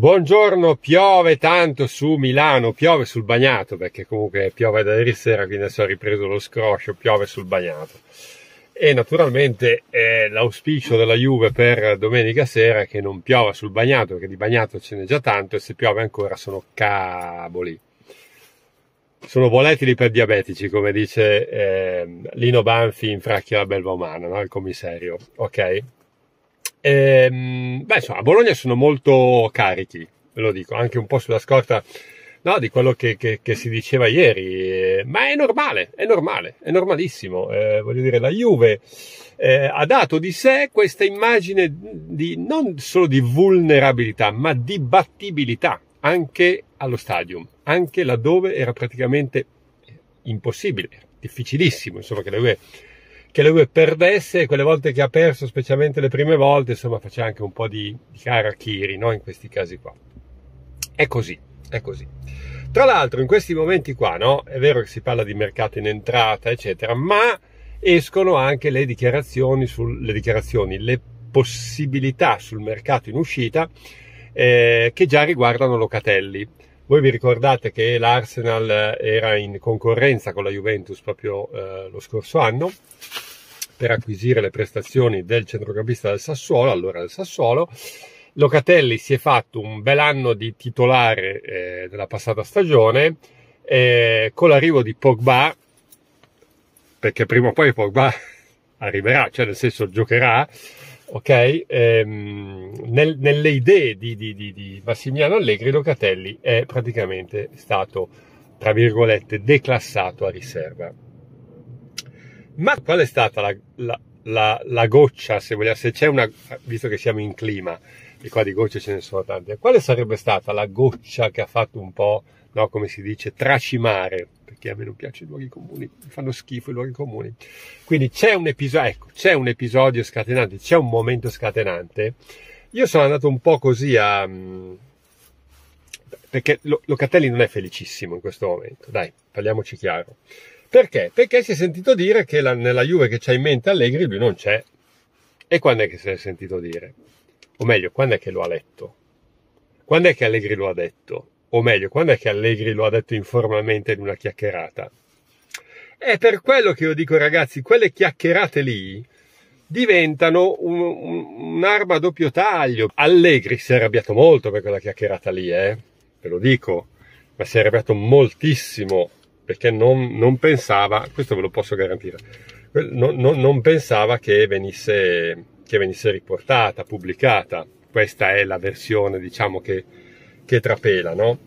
Buongiorno, piove tanto su Milano, piove sul bagnato, perché comunque piove da ieri sera, quindi adesso ha ripreso lo scroscio, piove sul bagnato. E naturalmente eh, l'auspicio della Juve per domenica sera è che non piova sul bagnato, perché di bagnato ce n'è già tanto e se piove ancora sono cavoli. Sono volatili per diabetici, come dice eh, Lino Banfi in Fracchia la Belva Umana, no? il commissario. Ok? Ehm, beh, insomma, a Bologna sono molto carichi, ve lo dico, anche un po' sulla scorta no, di quello che, che, che si diceva ieri, eh, ma è normale, è normale, è normalissimo. Eh, voglio dire, la Juve eh, ha dato di sé questa immagine di, non solo di vulnerabilità, ma di battibilità anche allo stadium, anche laddove era praticamente impossibile, difficilissimo, insomma, che la Juve che lui perdesse, e quelle volte che ha perso, specialmente le prime volte, insomma, faceva anche un po' di, di harakiri, no? In questi casi qua. È così, è così. Tra l'altro, in questi momenti qua, no? È vero che si parla di mercato in entrata, eccetera, ma escono anche le dichiarazioni, sul, le, dichiarazioni le possibilità sul mercato in uscita eh, che già riguardano Locatelli. Voi vi ricordate che l'Arsenal eh, era in concorrenza con la Juventus proprio eh, lo scorso anno per acquisire le prestazioni del centrocampista del Sassuolo, allora del Sassuolo. Locatelli si è fatto un bel anno di titolare eh, della passata stagione eh, con l'arrivo di Pogba, perché prima o poi Pogba arriverà, cioè nel senso giocherà, ok? Ehm, nel, nelle idee di, di, di, di, Massimiliano Allegri, Locatelli è praticamente stato, tra virgolette, declassato a riserva. Ma qual è stata la, la, la, la goccia, se vogliamo, se c'è una, visto che siamo in clima, e qua di gocce ce ne sono tante, quale sarebbe stata la goccia che ha fatto un po', no, come si dice, tracimare perché a me non piacciono i luoghi comuni, mi fanno schifo i luoghi comuni. Quindi c'è un episodio, ecco, c'è un episodio scatenante, c'è un momento scatenante. Io sono andato un po' così a... Mm, perché Locatelli non è felicissimo in questo momento, dai, parliamoci chiaro. Perché? Perché si è sentito dire che la, nella Juve che c'ha in mente Allegri lui non c'è. E quando è che se l'è sentito dire? O meglio, quando è che lo ha letto? Quando è che Allegri lo ha detto? o meglio, quando è che Allegri lo ha detto informalmente in una chiacchierata? È per quello che io dico, ragazzi, quelle chiacchierate lì diventano un, un, un'arma a doppio taglio. Allegri si è arrabbiato molto per quella chiacchierata lì, eh? Ve lo dico, ma si è arrabbiato moltissimo perché non, non pensava, questo ve lo posso garantire, non, non, non pensava che venisse, che venisse riportata, pubblicata. Questa è la versione, diciamo, che, che trapela, no?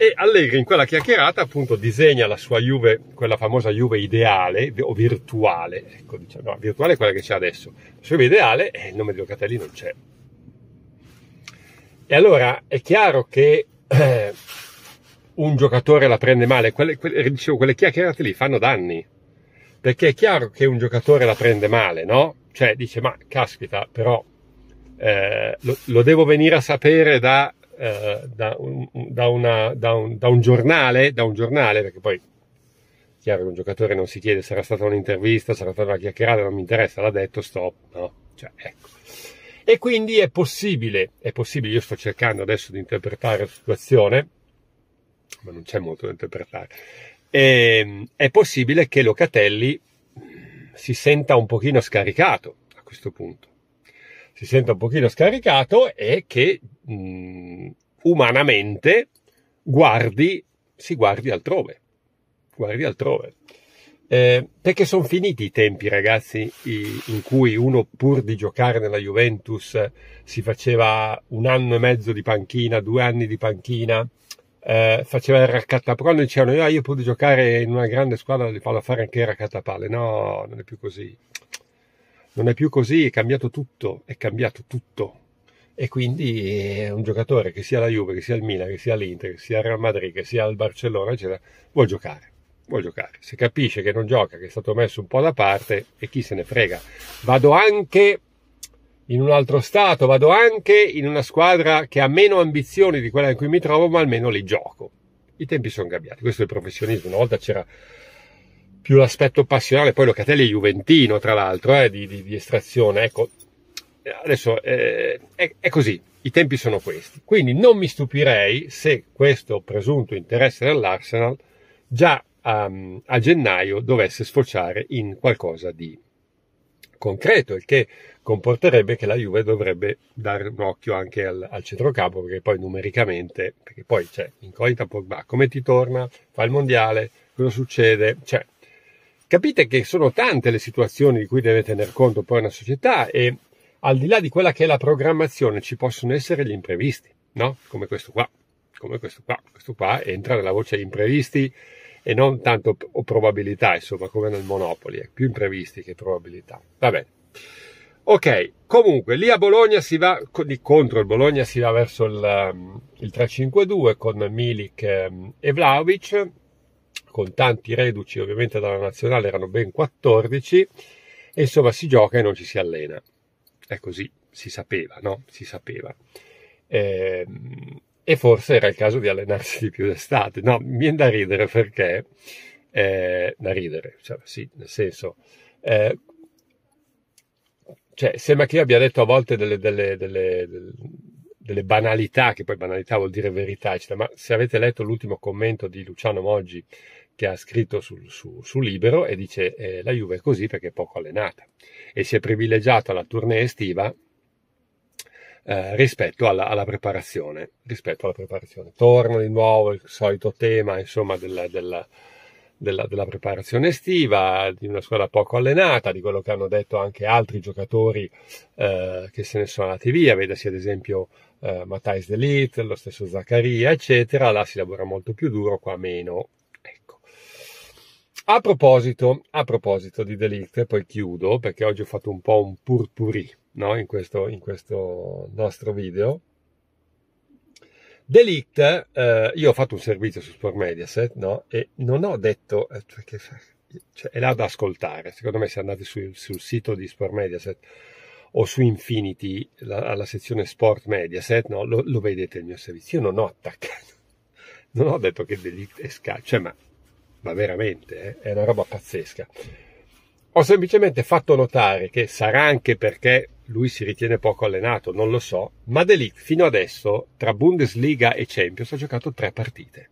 E Allegri in quella chiacchierata appunto disegna la sua Juve, quella famosa Juve ideale o virtuale, ecco diciamo, no, virtuale è quella che c'è adesso, la sua Juve ideale è eh, il nome di Locatelli non c'è. E allora è chiaro che eh, un giocatore la prende male, quelle, quelle, dicevo, quelle chiacchierate lì fanno danni, perché è chiaro che un giocatore la prende male, no? Cioè dice ma caspita però eh, lo, lo devo venire a sapere da eh, da, un, da, una, da, un, da, un, giornale, da un giornale, perché poi chiaro che un giocatore non si chiede se sarà stata un'intervista, sarà stata una chiacchierata, non mi interessa, l'ha detto, stop, no? Cioè, ecco. E quindi è possibile, è possibile, io sto cercando adesso di interpretare la situazione, ma non c'è molto da interpretare, e, ehm, è possibile che Locatelli si senta un pochino scaricato a questo punto si sente un pochino scaricato e che mh, mm, umanamente guardi, si guardi altrove. Guardi altrove. Eh, perché sono finiti i tempi, ragazzi, i, in cui uno pur di giocare nella Juventus si faceva un anno e mezzo di panchina, due anni di panchina, eh, faceva il raccattapalle. Dicevano, ah, io pur di giocare in una grande squadra li fanno fare anche il raccattapalle. No, non è più così non è più così, è cambiato tutto, è cambiato tutto. E quindi eh, un giocatore che sia la Juve, che sia il Milan, che sia l'Inter, che sia il Real Madrid, che sia il Barcellona, eccetera, vuol giocare. Vuol giocare. Se capisce che non gioca, che è stato messo un po' da parte, e chi se ne frega. Vado anche in un altro stato, vado anche in una squadra che ha meno ambizioni di quella in cui mi trovo, ma almeno li gioco. I tempi sono cambiati, questo è il professionismo. Una volta c'era più l'aspetto passionale, poi Locatelli è juventino tra l'altro, eh, di, di, di, estrazione, ecco, adesso eh, è, è così, i tempi sono questi, quindi non mi stupirei se questo presunto interesse dell'Arsenal già a, ehm, a gennaio dovesse sfociare in qualcosa di concreto, il che comporterebbe che la Juve dovrebbe dare un occhio anche al, al centrocampo, perché poi numericamente, perché poi c'è cioè, incognita Pogba, come ti torna, fa il mondiale, cosa succede, cioè Capite che sono tante le situazioni di cui deve tener conto poi una società e al di là di quella che è la programmazione ci possono essere gli imprevisti, no? Come questo qua, come questo qua, questo qua entra nella voce imprevisti e non tanto o probabilità, insomma, come nel Monopoli, è più imprevisti che probabilità. Va bene. Ok, comunque lì a Bologna si va, di contro il Bologna si va verso il, il 3 con Milik ehm, e Vlaovic, con tanti reduci ovviamente dalla nazionale, erano ben 14, e insomma si gioca e non ci si allena. È così, si sapeva, no? Si sapeva. Eh, e forse era il caso di allenarsi di più d'estate. No, mi viene da ridere perché, eh, da ridere, cioè, sì, nel senso, eh, cioè, sembra che io abbia detto a volte delle, delle, delle, delle banalità, che poi banalità vuol dire verità, eccetera, ma se avete letto l'ultimo commento di Luciano Moggi che ha scritto sul suo su libero e dice eh, la Juve è così perché è poco allenata e si è privilegiata la tournée estiva eh, rispetto, alla, alla rispetto alla, preparazione, Torna di nuovo il solito tema insomma, della, della, della, della preparazione estiva, di una squadra poco allenata, di quello che hanno detto anche altri giocatori eh, che se ne sono andati via, vedasi ad esempio eh, Matthijs De Ligt, lo stesso Zaccaria, eccetera, là si lavora molto più duro, qua meno, a proposito, a proposito di Delict, poi chiudo perché oggi ho fatto un po' un purpurì no? in, questo, in questo nostro video. Delict, eh, io ho fatto un servizio su Sport Mediaset, no? E non ho detto, eh, cioè, cioè, è là da ascoltare. Secondo me, se andate su, sul sito di Sport Mediaset o su Infinity, la, alla sezione Sport Mediaset, no? Lo, lo, vedete il mio servizio. Io non ho attaccato, non ho detto che Delict è scaccia, cioè, ma ma veramente eh, è una roba pazzesca. Ho semplicemente fatto notare che sarà anche perché lui si ritiene poco allenato, non lo so, ma De Ligt fino adesso tra Bundesliga e Champions ha giocato tre partite.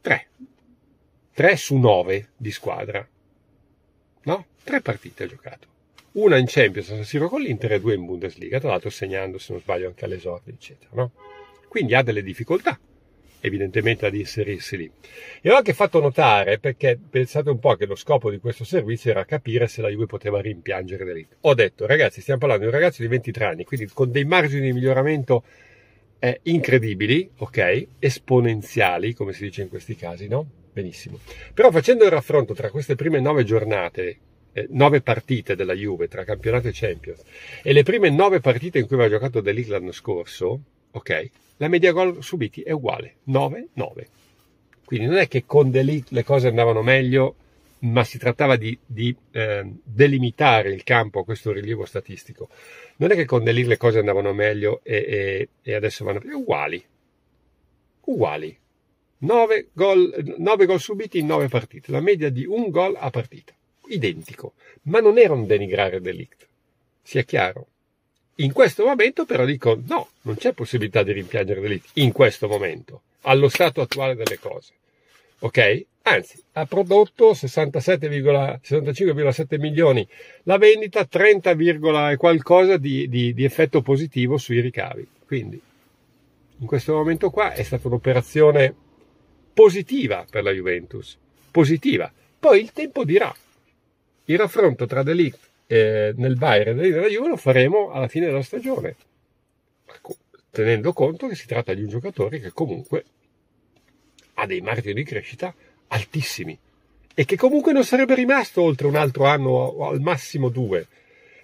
Tre. Tre su nove di squadra. No? Tre partite ha giocato. Una in Champions a Siro con l'Inter e due in Bundesliga, tra l'altro segnando, se non sbaglio, anche all'esordio, eccetera, no? Quindi ha delle difficoltà evidentemente ad inserirsi lì. E ho anche fatto notare, perché pensate un po' che lo scopo di questo servizio era capire se la Juve poteva rimpiangere l'elite. Ho detto, ragazzi, stiamo parlando di un ragazzo di 23 anni, quindi con dei margini di miglioramento eh, incredibili, ok? Esponenziali, come si dice in questi casi, no? Benissimo. Però facendo il raffronto tra queste prime nove giornate eh, nove partite della Juve tra campionato e Champions e le prime nove partite in cui aveva giocato De Ligt l'anno scorso, ok? La media gol subiti è uguale, 9-9. Quindi non è che con Delict le cose andavano meglio, ma si trattava di, di eh, delimitare il campo a questo rilievo statistico. Non è che con Delict le cose andavano meglio e, e, e adesso vanno più uguali, uguali. 9 gol, 9 gol subiti in 9 partite, la media di un gol a partita, identico, ma non era un denigrare Delict, sia chiaro. In questo momento però dico no, non c'è possibilità di rimpiangere delitti in questo momento, allo stato attuale delle cose. Ok? Anzi, ha prodotto 67,65,7 milioni la vendita, 30, e qualcosa di, di, di effetto positivo sui ricavi. Quindi, in questo momento qua è stata un'operazione positiva per la Juventus. Positiva. Poi il tempo dirà. Il raffronto tra Delict eh, nel Bayern della Juve lo faremo alla fine della stagione, ecco, tenendo conto che si tratta di un giocatore che comunque ha dei margini di crescita altissimi e che comunque non sarebbe rimasto oltre un altro anno o al massimo due,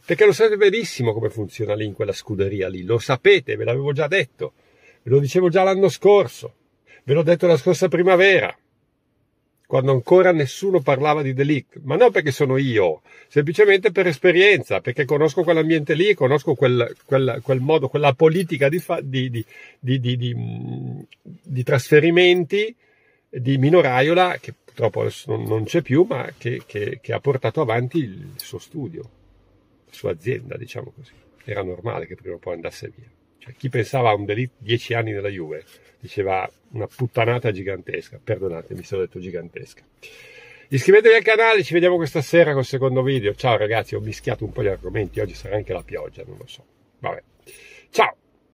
perché lo sapete benissimo come funziona lì in quella scuderia lì, lo sapete, ve l'avevo già detto, ve lo dicevo già l'anno scorso, ve l'ho detto la scorsa primavera, quando ancora nessuno parlava di Delic, ma non perché sono io, semplicemente per esperienza, perché conosco quell'ambiente lì, conosco quel, quel, quel modo, quella politica di, fa, di, di, di, trasferimenti di Minoraiola, che purtroppo non, non c'è più, ma che, che, che ha portato avanti il suo studio, la sua azienda, diciamo così. Era normale che prima o poi andasse via. Cioè, chi pensava a un delitto 10 anni nella Juve diceva una puttanata gigantesca. Perdonatemi se ho detto gigantesca. Iscrivetevi al canale, ci vediamo questa sera col secondo video. Ciao ragazzi, ho mischiato un po' gli argomenti, oggi sarà anche la pioggia, non lo so. Vabbè. Ciao!